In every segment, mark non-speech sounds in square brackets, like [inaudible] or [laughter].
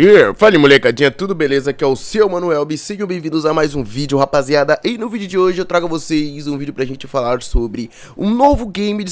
Here. Fale molecadinha, tudo beleza? Aqui é o seu Manuel B. Sejam bem-vindos a mais um vídeo, rapaziada. E no vídeo de hoje eu trago a vocês um vídeo pra gente falar sobre um novo game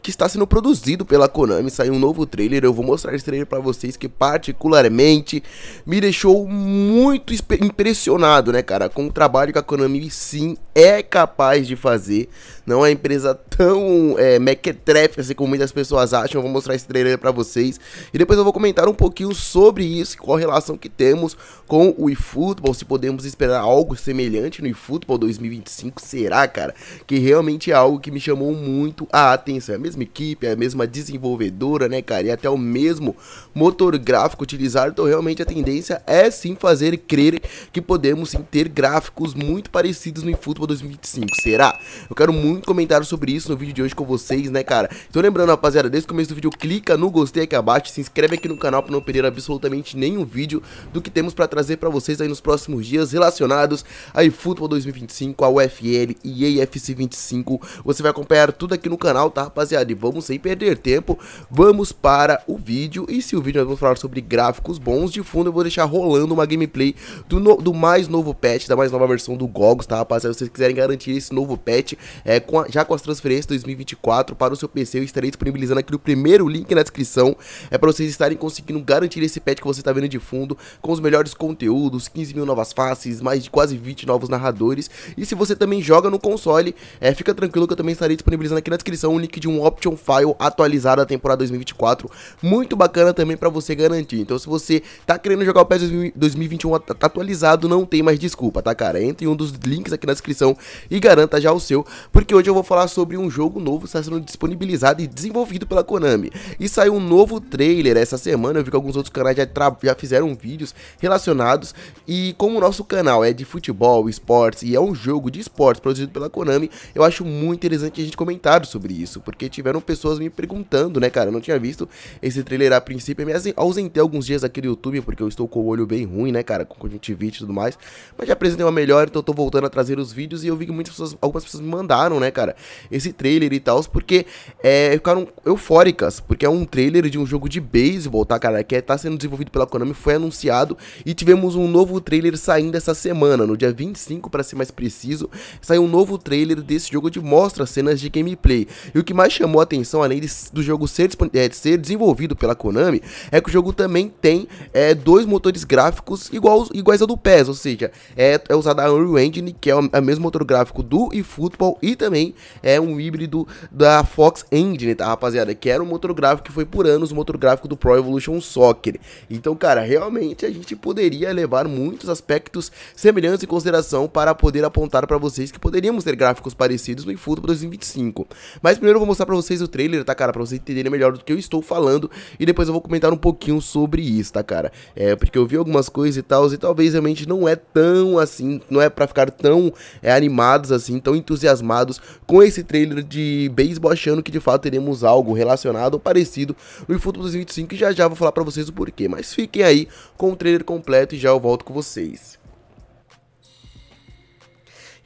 que está sendo produzido pela Konami. Saiu um novo trailer, eu vou mostrar esse trailer pra vocês que particularmente me deixou muito impressionado, né, cara? Com o trabalho que a Konami sim é capaz de fazer. Não é empresa tão é, mequetrefe assim como muitas pessoas acham. Eu vou mostrar esse trailer pra vocês. E depois eu vou comentar um pouquinho sobre isso e qual relação que temos com o eFootball, se podemos esperar algo semelhante no eFootball 2025, será, cara? Que realmente é algo que me chamou muito a atenção. É a mesma equipe, é a mesma desenvolvedora, né, cara? E até o mesmo motor gráfico utilizado, então realmente a tendência é sim fazer crer que podemos sim ter gráficos muito parecidos no eFootball 2025, será? Eu quero muito comentário sobre isso no vídeo de hoje com vocês, né, cara? Então lembrando, rapaziada, desde o começo do vídeo, clica no gostei aqui abaixo, se inscreve aqui no canal para não perder absolutamente nenhum vídeo do que temos para trazer trazer para vocês aí nos próximos dias relacionados a eFootball 2025, a UFL e AFC 25. Você vai acompanhar tudo aqui no canal, tá, rapaziada? E vamos sem perder tempo, vamos para o vídeo. E se o vídeo nós vamos falar sobre gráficos bons, de fundo eu vou deixar rolando uma gameplay do, no, do mais novo patch, da mais nova versão do Gogos, tá, rapaziada? Se vocês quiserem garantir esse novo patch, é, com a, já com as transferências 2024 para o seu PC, eu estarei disponibilizando aqui o primeiro link na descrição, é para vocês estarem conseguindo garantir esse patch que você está vendo de fundo, com os melhores conteúdos conteúdos, 15 mil novas faces, mais de quase 20 novos narradores. E se você também joga no console, é, fica tranquilo que eu também estarei disponibilizando aqui na descrição o link de um option file atualizado da temporada 2024. Muito bacana também para você garantir. Então se você tá querendo jogar o PES 2021 atualizado, não tem mais desculpa, tá cara? Entre em um dos links aqui na descrição e garanta já o seu, porque hoje eu vou falar sobre um jogo novo que está sendo disponibilizado e desenvolvido pela Konami. E saiu um novo trailer essa semana, eu vi que alguns outros canais já, já fizeram vídeos relacionados relacionados. E como o nosso canal é de futebol, esportes e é um jogo de esportes produzido pela Konami, eu acho muito interessante a gente comentar sobre isso, porque tiveram pessoas me perguntando, né, cara? Eu não tinha visto esse trailer a princípio, eu me ausentei alguns dias aqui do YouTube porque eu estou com o olho bem ruim, né, cara, com conjuntivite e tudo mais, mas já apresentei uma melhor, então eu tô voltando a trazer os vídeos e eu vi que muitas pessoas, algumas pessoas me mandaram, né, cara, esse trailer e tal, porque é, ficaram eufóricas, porque é um trailer de um jogo de beisebol, tá, cara, que está é, tá sendo desenvolvido pela Konami, foi anunciado e tive tivemos um novo trailer saindo essa semana, no dia 25 para ser mais preciso, saiu um novo trailer desse jogo de mostra cenas de gameplay. E o que mais chamou a atenção, além de, do jogo ser, é, ser, desenvolvido pela Konami, é que o jogo também tem é, dois motores gráficos iguais ao do PES, ou seja, é, é usada a Unreal Engine, que é o é mesmo motor gráfico do eFootball e também é um híbrido da Fox Engine, tá rapaziada? Que era um motor gráfico que foi por anos o motor gráfico do Pro Evolution Soccer. Então, cara, realmente a gente poderia deveria levar muitos aspectos semelhantes em consideração para poder apontar para vocês que poderíamos ter gráficos parecidos no futuro 2025. Mas primeiro eu vou mostrar para vocês o trailer, tá, cara? Para vocês entenderem melhor do que eu estou falando e depois eu vou comentar um pouquinho sobre isso, tá, cara? É, porque eu vi algumas coisas e tal, e talvez realmente não é tão assim, não é para ficar tão é, animados assim, tão entusiasmados com esse trailer de beisebol achando que de fato teremos algo relacionado ou parecido no futuro 2025 e já já vou falar para vocês o porquê. Mas fiquem aí com o trailer completo e já eu volto com vocês.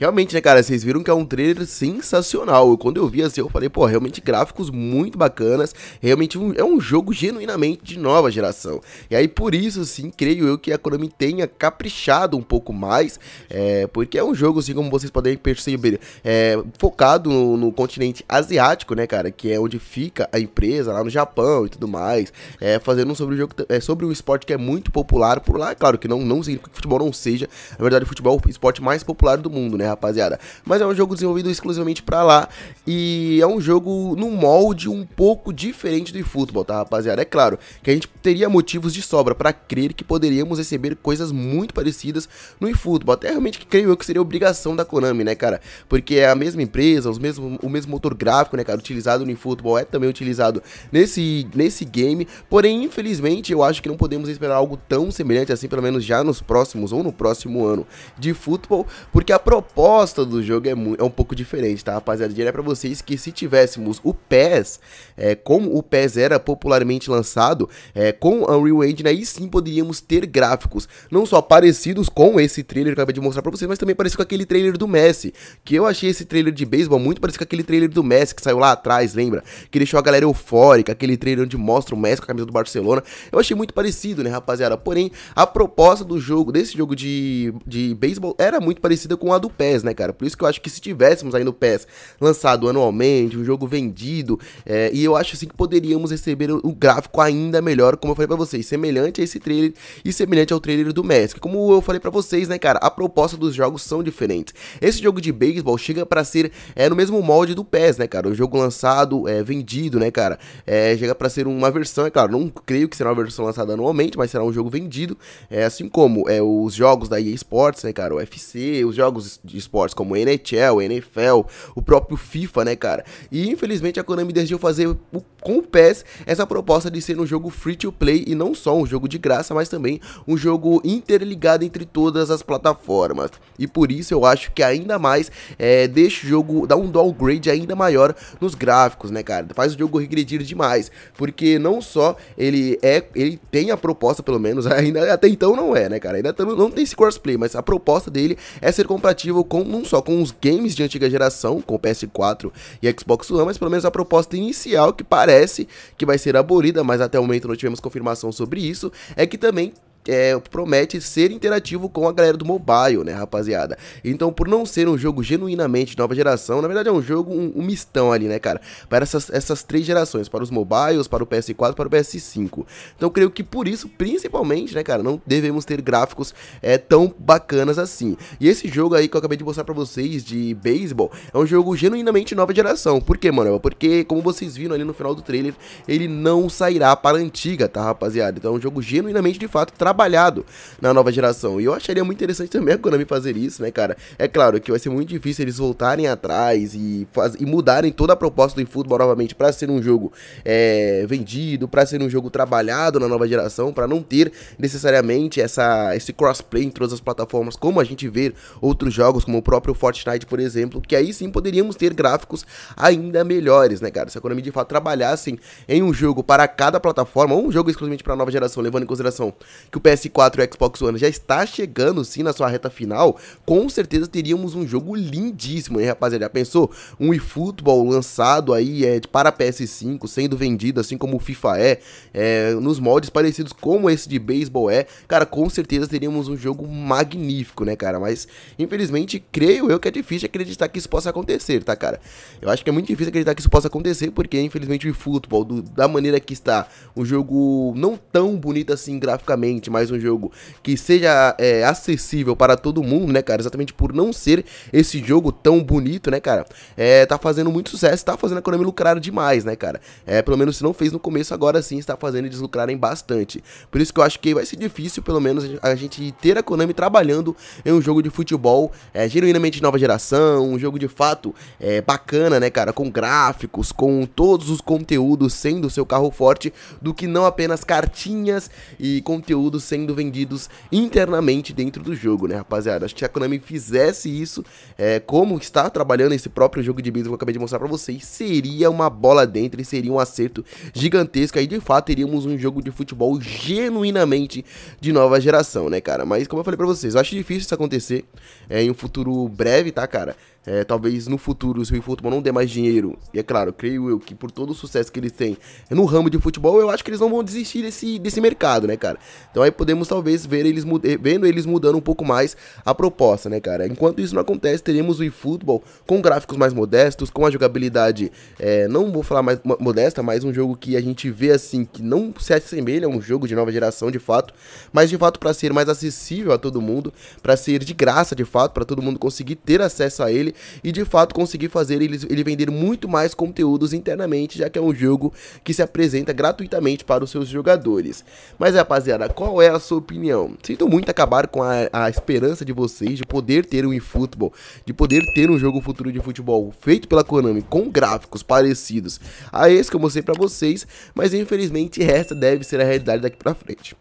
Realmente, né, cara, vocês viram que é um trailer sensacional. Quando eu vi assim, eu falei, pô, realmente gráficos muito bacanas, realmente um, é um jogo genuinamente de nova geração. E aí, por isso, sim, creio eu que a Konami tenha caprichado um pouco mais, é, porque é um jogo, assim, como vocês podem perceber, é, focado no, no, continente asiático, né, cara, que é onde fica a empresa, lá no Japão e tudo mais, é, fazendo sobre o jogo, é, sobre um esporte que é muito popular por lá, claro que não, não significa que futebol não seja, na verdade, o futebol é o esporte mais popular do mundo, né, rapaziada? Mas é um jogo desenvolvido exclusivamente para lá e é um jogo num molde um pouco diferente do futebol, tá, rapaziada? É claro que a gente teria motivos de sobra para crer que poderíamos receber coisas muito parecidas no futebol, Até realmente que creio eu que seria obrigação da Konami, né, cara? Porque é a mesma empresa, os mesmo, o mesmo motor gráfico, né, cara, utilizado no futebol é também utilizado nesse, nesse game. Porém, infelizmente, eu acho que não podemos esperar algo tão semelhante assim, pelo menos já nos próximos ou no próximo ano de futebol, porque a proposta proposta do jogo é, é um pouco diferente, tá, rapaziada? Diria pra vocês que se tivéssemos o PES, é, como o PES era popularmente lançado, é, com Unreal Engine aí sim poderíamos ter gráficos, não só parecidos com esse trailer que eu acabei de mostrar pra vocês, mas também parecido com aquele trailer do Messi, que eu achei esse trailer de beisebol muito parecido com aquele trailer do Messi que saiu lá atrás, lembra? Que deixou a galera eufórica, aquele trailer onde mostra o Messi com a camisa do Barcelona, eu achei muito parecido, né, rapaziada? Porém, a proposta do jogo, desse jogo de, de beisebol, era muito parecida com a do PES, PES, né, cara? Por isso que eu acho que se tivéssemos aí no PES lançado anualmente, um jogo vendido, é, e eu acho assim que poderíamos receber o gráfico ainda melhor, como eu falei pra vocês, semelhante a esse trailer e semelhante ao trailer do Mask. Como eu falei pra vocês, né, cara, a proposta dos jogos são diferentes. Esse jogo de beisebol chega para ser é, no mesmo molde do PES, né, cara? O jogo lançado, é, vendido, né, cara? É, chega para ser uma versão, é claro, não creio que será uma versão lançada anualmente, mas será um jogo vendido, é, assim como é, os jogos da EA Sports, né, cara? O UFC, os jogos de esportes, como NHL, NFL, o próprio FIFA, né, cara? E infelizmente a Konami decidiu fazer o com o PES essa proposta de ser um jogo free to play e não só um jogo de graça, mas também um jogo interligado entre todas as plataformas. E por isso eu acho que ainda mais é, deixa o jogo, dá um downgrade ainda maior nos gráficos, né, cara? Faz o jogo regredir demais, porque não só ele é, ele tem a proposta, pelo menos, [laughs] ainda até então não é, né, cara? Ainda não tem esse crossplay, mas a proposta dele é ser compatível com não só com os games de antiga geração, com PS4 e Xbox One, mas pelo menos a proposta inicial que parece parece que vai ser abolida, mas até o momento não tivemos confirmação sobre isso, é que também é, promete ser interativo com a galera do mobile, né, rapaziada? Então, por não ser um jogo genuinamente nova geração, na verdade é um jogo, um, um mistão ali, né, cara? Para essas, essas três gerações, para os mobiles, para o PS4 para o PS5. Então, creio que por isso, principalmente, né, cara, não devemos ter gráficos é, tão bacanas assim. E esse jogo aí que eu acabei de mostrar pra vocês de beisebol, é um jogo genuinamente nova geração. Por quê, mano? Porque, como vocês viram ali no final do trailer, ele não sairá para a antiga, tá, rapaziada? Então, é um jogo genuinamente, de fato, trabalhado trabalhado na nova geração. E eu acharia muito interessante também a Konami fazer isso, né, cara? É claro que vai ser muito difícil eles voltarem atrás e, faz, e mudarem toda a proposta do futebol novamente para ser um jogo é, vendido, para ser um jogo trabalhado na nova geração, para não ter necessariamente essa, esse crossplay entre todas as plataformas, como a gente vê outros jogos, como o próprio Fortnite, por exemplo, que aí sim poderíamos ter gráficos ainda melhores, né, cara? Se a Konami de fato trabalhassem em um jogo para cada plataforma, ou um jogo exclusivamente para a nova geração, levando em consideração que o PS4 e Xbox One já está chegando sim na sua reta final, com certeza teríamos um jogo lindíssimo, hein, rapaziada? Já pensou? Um eFootball lançado aí é, para PS5, sendo vendido assim como o FIFA é, é, nos moldes parecidos como esse de beisebol é, cara, com certeza teríamos um jogo magnífico, né, cara? Mas, infelizmente, creio eu que é difícil acreditar que isso possa acontecer, tá, cara? Eu acho que é muito difícil acreditar que isso possa acontecer, porque, infelizmente, o eFootball, da maneira que está, um jogo não tão bonito assim graficamente, mais um jogo que seja é, acessível para todo mundo, né, cara? Exatamente por não ser esse jogo tão bonito, né, cara? É, tá fazendo muito sucesso, tá fazendo a Konami lucrar demais, né, cara? É, pelo menos se não fez no começo, agora sim está fazendo eles lucrarem bastante. Por isso que eu acho que vai ser difícil, pelo menos, a gente ter a Konami trabalhando em um jogo de futebol é, genuinamente nova geração, um jogo de fato é, bacana, né, cara? Com gráficos, com todos os conteúdos sendo o seu carro forte, do que não apenas cartinhas e conteúdos sendo vendidos internamente dentro do jogo, né, rapaziada? Acho que se a Konami fizesse isso, é, como está trabalhando esse próprio jogo de build que eu acabei de mostrar pra vocês, seria uma bola dentro e seria um acerto gigantesco. Aí, de fato, teríamos um jogo de futebol genuinamente de nova geração, né, cara? Mas, como eu falei pra vocês, eu acho difícil isso acontecer é, em um futuro breve, tá, cara? É, talvez no futuro, se o futebol não der mais dinheiro, e é claro, creio eu que por todo o sucesso que eles têm é no ramo de futebol, eu acho que eles não vão desistir desse, desse mercado, né, cara? Então aí podemos talvez ver eles vendo eles mudando um pouco mais a proposta, né, cara? Enquanto isso não acontece, teremos o eFootball com gráficos mais modestos, com a jogabilidade, é, não vou falar mais modesta, mas um jogo que a gente vê assim, que não se assemelha a um jogo de nova geração de fato, mas de fato para ser mais acessível a todo mundo, para ser de graça de fato, para todo mundo conseguir ter acesso a ele dele e de fato conseguir fazer ele, ele vender muito mais conteúdos internamente, já que é um jogo que se apresenta gratuitamente para os seus jogadores. Mas rapaziada, qual é a sua opinião? Sinto muito acabar com a, a esperança de vocês de poder ter um eFootball, de poder ter um jogo futuro de futebol feito pela Konami com gráficos parecidos a esse que eu mostrei para vocês, mas infelizmente essa deve ser a realidade daqui para frente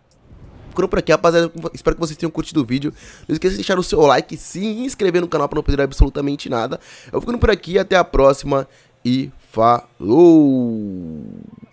ficando por aqui, rapaziada. Espero que vocês tenham curtido o vídeo. Não esqueça de deixar o seu like, se inscrever no canal para não perder absolutamente nada. Eu ficando por aqui, até a próxima e falou!